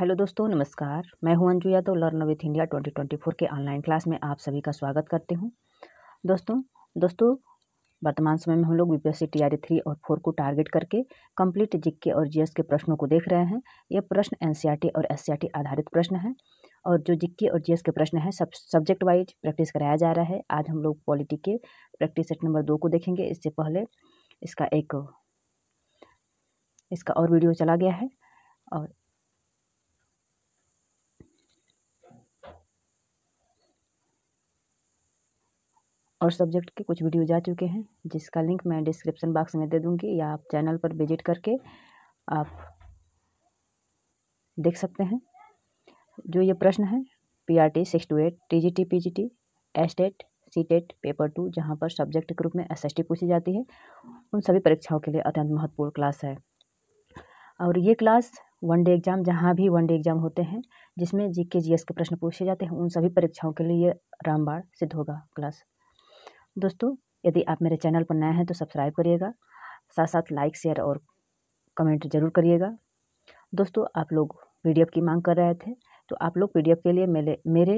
hello दोस्तों नमस्कार मैं हूं अंजू यादव तो लर्न विथ इंडिया 2024 के ऑनलाइन क्लास में आप सभी का स्वागत करती हूं दोस्तों दोस्तों वर्तमान समय में हम लोग बीपीएससी टीआरए थ्री और फोर को टारगेट करके कंप्लीट जिक्के और जीएस के प्रश्नों को देख रहे हैं ये प्रश्न एनसीईआरटी e और एस e आधारित प्रश्न है और जो जिक्के और जीएस के प्रश्न हैं सब सब्जेक्ट वाइज प्रैक्टिस कराया जा रहा है आज हम लोग पॉलिटी के प्रैक्टिस सेट नंबर दो को देखेंगे इससे पहले इसका एक इसका और वीडियो चला गया है और और सब्जेक्ट के कुछ वीडियोज आ चुके हैं जिसका लिंक मैं डिस्क्रिप्शन बॉक्स में दे दूँगी या आप चैनल पर विजिट करके आप देख सकते हैं जो ये प्रश्न है P R T six two eight T G T P G T TET C TET paper two जहाँ पर सब्जेक्ट के रूप में एस एस टी पूछी जाती है उन सभी परीक्षाओं के लिए अत्यंत महत्वपूर्ण क्लास है और ये क्लास वन डे एग्ज़ाम जहाँ भी वन डे एग्ज़ाम होते हैं जिसमें जी के जी एस के प्रश्न पूछे जाते हैं उन सभी परीक्षाओं के लिए रामबाण सिद्ध होगा क्लास दोस्तों यदि आप मेरे चैनल पर नए हैं तो सब्सक्राइब करिएगा साथ साथ लाइक शेयर और कमेंट जरूर करिएगा दोस्तों आप लोग पीडीएफ की मांग कर रहे थे तो आप लोग पीडीएफ के लिए मेरे मेरे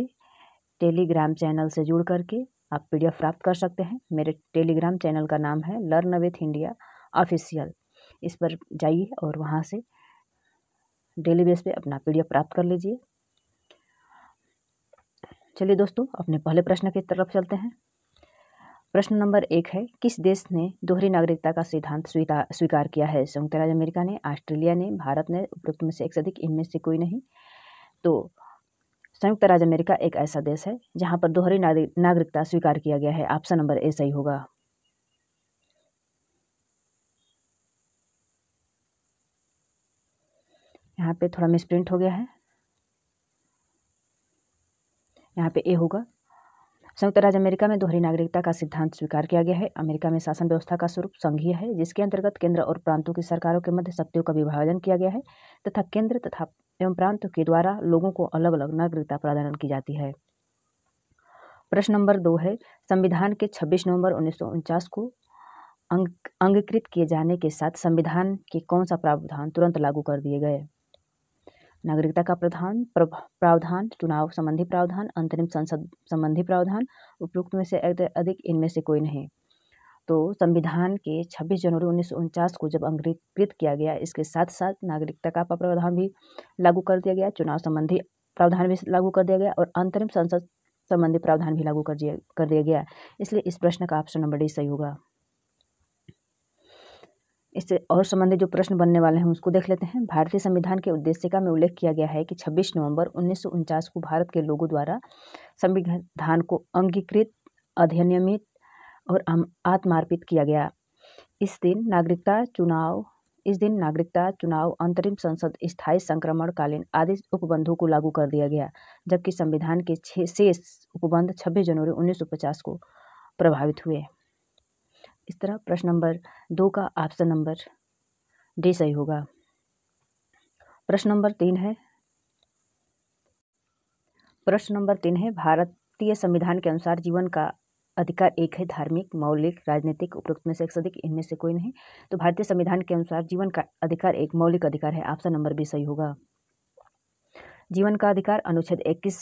टेलीग्राम चैनल से जुड़ करके आप पीडीएफ प्राप्त कर सकते हैं मेरे टेलीग्राम चैनल का नाम है लर्न विथ इंडिया ऑफिशियल इस पर जाइए और वहाँ से डेली बेस पे अपना पीडीएफ प्राप्त कर लीजिए चलिए दोस्तों अपने पहले प्रश्न की तरफ चलते हैं प्रश्न नंबर एक है किस देश ने दोहरी नागरिकता का सिद्धांत स्वीकार किया है संयुक्त राज्य अमेरिका ने ऑस्ट्रेलिया ने भारत ने उपयुक्त में से एक से अधिक इनमें से कोई नहीं तो संयुक्त राज्य अमेरिका एक ऐसा देश है जहां पर दोहरी नागरिकता स्वीकार किया गया है ऑप्शन नंबर ए सही होगा यहाँ पे थोड़ा मिसप्रिंट हो गया है यहाँ पे ए होगा संयुक्त राज्य अमेरिका में दोहरी नागरिकता का सिद्धांत स्वीकार किया गया है अमेरिका में शासन व्यवस्था का स्वरूप संघीय है जिसके अंतर्गत केंद्र और प्रांतों की सरकारों के मध्य शक्तियों का विभाजन किया गया है तथा केंद्र तथा एवं प्रांत के द्वारा लोगों को अलग अलग नागरिकता प्रदान की जाती है प्रश्न नंबर दो है संविधान के 26 नवंबर उन्नीस को अंग अंगीकृत किए जाने के साथ संविधान के कौन सा प्रावधान तुरंत लागू कर दिए गए नागरिकता का प्रधान प्रावधान चुनाव संबंधी प्रावधान अंतरिम संसद संबंधी प्रावधान उपयुक्त में से अधिक इनमें से कोई नहीं तो संविधान के 26 जनवरी उन्नीस को जब अंगीकृत किया गया इसके साथ साथ नागरिकता का प्रावधान भी लागू कर दिया गया चुनाव संबंधी प्रावधान भी लागू कर दिया गया और अंतरिम संसद संबंधी प्रावधान भी लागू कर दिया कर दिया गया इसलिए इस प्रश्न का ऑप्शन नंबर डी सही होगा इससे और संबंधित जो प्रश्न बनने वाले हैं उसको देख लेते हैं भारतीय संविधान के उद्देश्य का में उल्लेख किया गया है कि 26 नवंबर उन्नीस को भारत के लोगों द्वारा संविधान को अंगीकृत अधिनियमित और आत्मार्पित किया गया इस दिन नागरिकता चुनाव इस दिन नागरिकता चुनाव अंतरिम संसद स्थायी संक्रमण कालीन आदि उपबंधों को लागू कर दिया गया जबकि संविधान के शेष उपबंध 26 जनवरी 1950 को प्रभावित हुए इस तरह प्रश्न नंबर दो का ऑप्शन नंबर डी सही होगा प्रश्न नंबर तीन है प्रश्न नंबर तीन है भारतीय संविधान के अनुसार जीवन का अधिकार एक है धार्मिक मौलिक राजनीतिक उपरोक्त में से एक से अधिक इनमें से कोई नहीं तो भारतीय संविधान के अनुसार जीवन का अधिकार एक मौलिक अधिकार है ऑप्शन नंबर बी सही होगा जीवन का अधिकार अनुच्छेद 21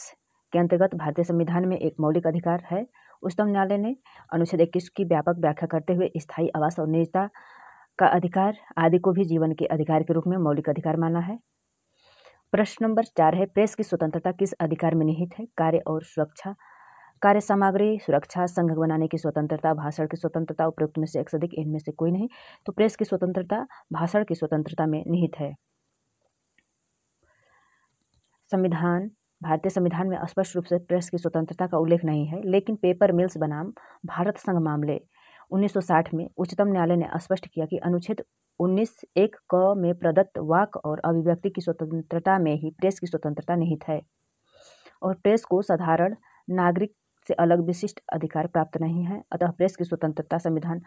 के अंतर्गत भारतीय संविधान में एक मौलिक अधिकार है उच्चतम न्यायालय ने अनुच्छेद इक्कीस की व्यापक व्याख्या करते हुए स्थायी आवास और निजता का अधिकार आदि को भी जीवन के अधिकार के रूप में मौलिक अधिकार माना है प्रश्न नंबर चार है प्रेस की स्वतंत्रता किस अधिकार में निहित है कार्य और सुरक्षा कार्य सामग्री सुरक्षा संघ बनाने की स्वतंत्रता भाषण की स्वतंत्रता उपयुक्त में से एक से अधिक इनमें से कोई नहीं तो प्रेस की स्वतंत्रता भाषण की स्वतंत्रता में निहित है संविधान भारतीय संविधान में स्पष्ट रूप से प्रेस की स्वतंत्रता का उल्लेख नहीं है लेकिन पेपर मिल्स बनाम भारत संघ मामले 1960 में उच्चतम न्यायालय ने स्पष्ट किया कि अनुच्छेद उन्नीस एक क में प्रदत्त वाक और अभिव्यक्ति की स्वतंत्रता में ही प्रेस की स्वतंत्रता निहित है और प्रेस को साधारण नागरिक से अलग विशिष्ट अधिकार प्राप्त नहीं है अतः प्रेस की स्वतंत्रता संविधान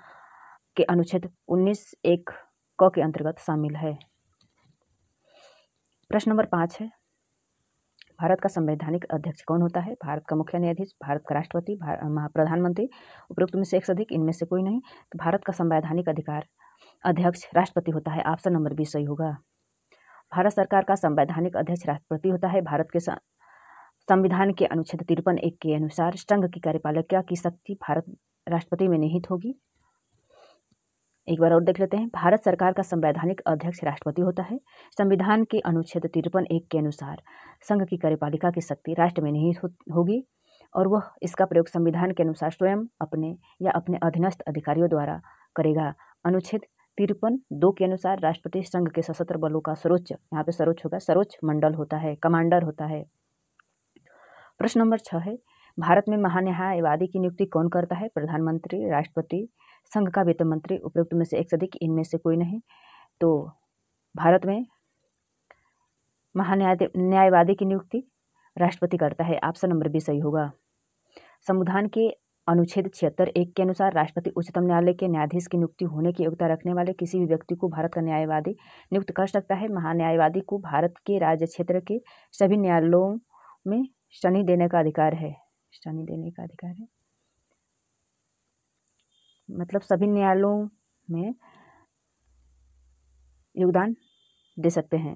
के अनुच्छेद उन्नीस एक क के अंतर्गत शामिल है प्रश्न नंबर पाँच है भारत का संवैधानिक अध्यक्ष कौन होता है भारत का मुख्य न्यायाधीश भारत का राष्ट्रपति प्रधानमंत्री उपरोक्त में से एक से अधिक इनमें से कोई नहीं तो भारत का संवैधानिक अधिकार अध्यक्ष राष्ट्रपति होता है ऑप्शन नंबर बी सही होगा भारत सरकार का संवैधानिक अध्यक्ष राष्ट्रपति होता है भारत के संविधान के अनुच्छेद तिरपन एक के अनुसार संघ की कार्यपालिका की शक्ति भारत राष्ट्रपति में निहित होगी एक बार और देख लेते हैं भारत सरकार का संवैधानिक अध्यक्ष राष्ट्रपति होता है संविधान के अनुच्छेद तिरपन एक के अनुसार संघ की कार्यपालिका की शक्ति राष्ट्र में नहीं होगी और वह इसका प्रयोग संविधान के अनुसार स्वयं अपने या अपने अधीनस्थ अधिकारियों द्वारा करेगा अनुच्छेद तिरपन दो के अनुसार राष्ट्रपति संघ के सशस्त्र बलों का सर्वोच्च यहाँ पे सर्वोच्च होगा सर्वोच्च मंडल होता है कमांडर होता है प्रश्न नंबर छः है भारत में महान्यायवादी की नियुक्ति कौन करता है प्रधानमंत्री राष्ट्रपति संघ का वित्त मंत्री उपयुक्त में से एक अधिक इनमें से कोई नहीं तो भारत में महान्याय न्यायवादी की नियुक्ति राष्ट्रपति करता है ऑप्शन नंबर बी सही होगा संविधान के अनुच्छेद छिहत्तर एक के अनुसार राष्ट्रपति उच्चतम न्यायालय के न्यायाधीश की नियुक्ति होने की योग्यता रखने वाले किसी भी व्यक्ति को भारत का न्यायवादी नियुक्त कर सकता है महान्यायवादी को भारत के राज्य क्षेत्र के सभी न्यायालयों में शनि देने का अधिकार है शनि देने का अधिकार है मतलब सभी न्यायालयों में योगदान दे सकते हैं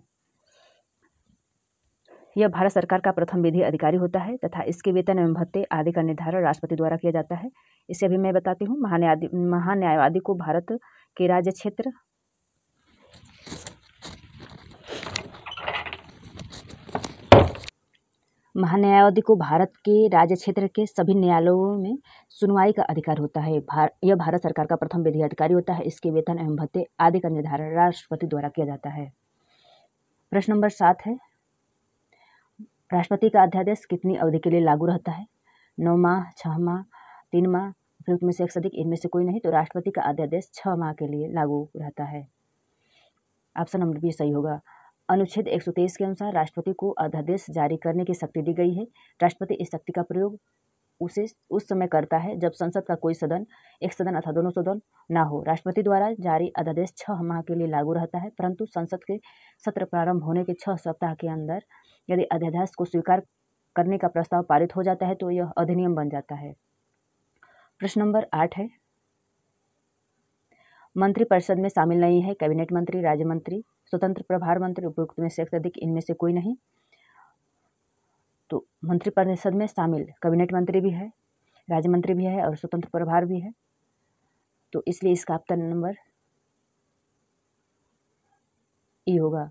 यह भारत सरकार का प्रथम विधि अधिकारी होता है तथा इसके वेतन एवं भत्ते आदि का निर्धारण राष्ट्रपति द्वारा किया जाता है इसे अभी मैं बताती हूँ महान्यायाधि महान्यायवादी को भारत के राज्य क्षेत्र महान्यायवादी को भारत के राज्य क्षेत्र के सभी न्यायालयों में सुनवाई का अधिकार होता है भार, यह भारत सरकार का प्रथम विधि अधिकारी होता है इसके वेतन एवं भत्ते आदि का निर्धारण राष्ट्रपति द्वारा किया जाता है प्रश्न नंबर सात है राष्ट्रपति का अध्यादेश कितनी अवधि के लिए लागू रहता है नौ माह छः माह तीन माह फिर उसमें से एक से अधिक इनमें से कोई नहीं तो राष्ट्रपति का अध्यादेश छः माह के लिए लागू रहता है ऑप्शन नंबर बी सही होगा अनुच्छेद 123 के अनुसार राष्ट्रपति को अध्यादेश जारी करने की शक्ति दी गई है राष्ट्रपति इस शक्ति का प्रयोग उसे उस समय करता है जब संसद का कोई सदन एक सदन अथवा दोनों सदन ना हो राष्ट्रपति द्वारा जारी अध्यादेश छः माह के लिए लागू रहता है परंतु संसद के सत्र प्रारंभ होने के छः सप्ताह के अंदर यदि अध्यादेश को स्वीकार करने का प्रस्ताव पारित हो जाता है तो यह अधिनियम बन जाता है प्रश्न नंबर आठ है मंत्रिपरिषद में शामिल नहीं है कैबिनेट मंत्री राज्य मंत्री स्वतंत्र प्रभार मंत्री उपयुक्त में से अत्यधिक इनमें से कोई नहीं तो मंत्री परिषद में शामिल कैबिनेट मंत्री भी है राज्य मंत्री भी है और स्वतंत्र प्रभार भी है तो इसलिए इसका आपका नंबर ई होगा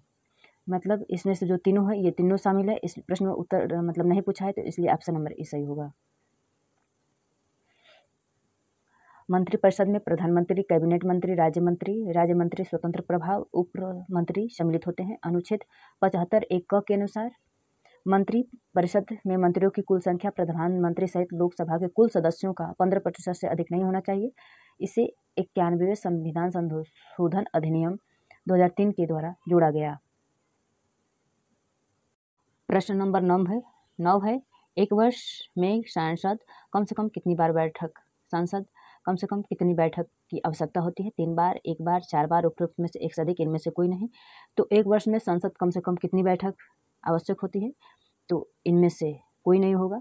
मतलब इसमें से जो तीनों है ये तीनों शामिल है इस प्रश्न में उत्तर मतलब नहीं पूछा है तो इसलिए ऑप्शन नंबर ई सही होगा मंत्रिपरिषद में प्रधानमंत्री कैबिनेट मंत्री राज्य मंत्री राज्य मंत्री स्वतंत्र प्रभाव उप मंत्री सम्मिलित होते हैं अनुच्छेद पचहत्तर एक क के अनुसार मंत्री परिषद में मंत्रियों की कुल संख्या प्रधानमंत्री सहित लोकसभा के कुल सदस्यों का पंद्रह प्रतिशत से अधिक नहीं होना चाहिए इसे इक्यानवे संविधान संशोधन अधिनियम 2003 के द्वारा जोड़ा गया प्रश्न नंबर नौ है नौ है एक वर्ष में सांसद कम से कम कितनी बार बैठक सांसद कम से कम कितनी बैठक की आवश्यकता होती है तीन बार एक बार चार बार उपयुक्त में से एक से अधिक इनमें से कोई नहीं तो एक वर्ष में संसद कम से कम कितनी बैठक आवश्यक होती है तो इनमें से कोई नहीं होगा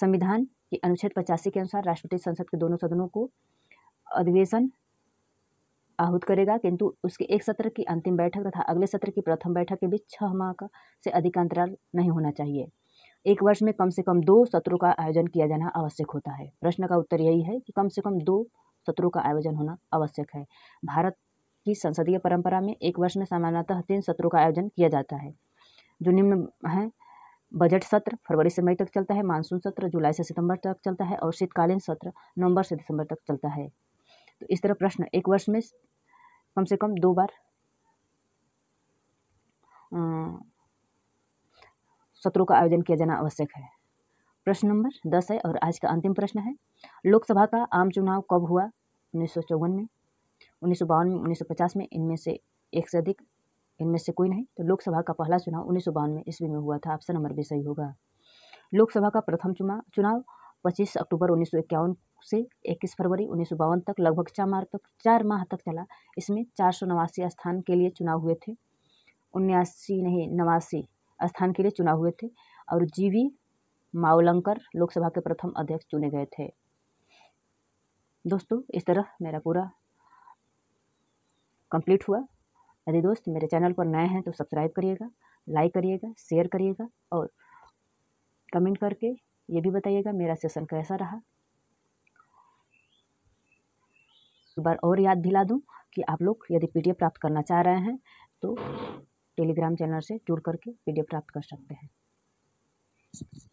संविधान के अनुच्छेद पचासी के अनुसार राष्ट्रपति संसद के दोनों सदनों को अधिवेशन आहूत करेगा किंतु उसके एक सत्र की अंतिम बैठक तथा अगले सत्र की प्रथम बैठक के बीच छह माह का से अधिक अंतराल नहीं होना चाहिए एक वर्ष में कम से कम दो सत्रों का आयोजन किया जाना आवश्यक होता है प्रश्न का उत्तर यही है कि कम से कम दो सत्रों का आयोजन होना आवश्यक है भारत की संसदीय परंपरा में एक वर्ष में सामान्यतः तीन सत्रों का आयोजन किया जाता है जो निम्न है बजट सत्र फरवरी से मई तक चलता है मानसून सत्र जुलाई से सितंबर तक चलता है और शीतकालीन सत्र नवंबर से दिसंबर तक चलता है तो इस तरह प्रश्न एक वर्ष में कम से कम दो बार सत्रों का आयोजन किया जाना आवश्यक है प्रश्न नंबर दस है और आज का अंतिम प्रश्न है लोकसभा का आम चुनाव कब हुआ उन्नीस में उन्नीस सौ बावन में उन्नीस सौ पचास में इनमें से एक से अधिक इनमें से कोई नहीं तो लोकसभा का पहला चुनाव उन्नीस सौ बावन में ईस्वी में हुआ था ऑप्शन नंबर भी सही होगा लोकसभा का प्रथम चुनाव चुनाव पच्चीस अक्टूबर उन्नीस सौ इक्यावन से इक्कीस फरवरी उन्नीस सौ बावन तक लगभग चार माह तक चार माह तक चला इसमें चार सौ नवासी स्थान के लिए चुनाव हुए थे उन्यासी नहीं नवासी स्थान के लिए चुनाव हुए थे और जीवी मावलंकर लोकसभा के प्रथम अध्यक्ष चुने गए थे दोस्तों इस तरह मेरा पूरा कंप्लीट हुआ यदि दोस्त मेरे चैनल पर नए हैं तो सब्सक्राइब करिएगा लाइक करिएगा शेयर करिएगा और कमेंट करके ये भी बताइएगा मेरा सेशन कैसा रहा एक बार और याद दिला दूं कि आप लोग यदि पीडीएफ प्राप्त करना चाह रहे हैं तो टेलीग्राम चैनल से जुड़ करके पीडीएफ प्राप्त कर सकते हैं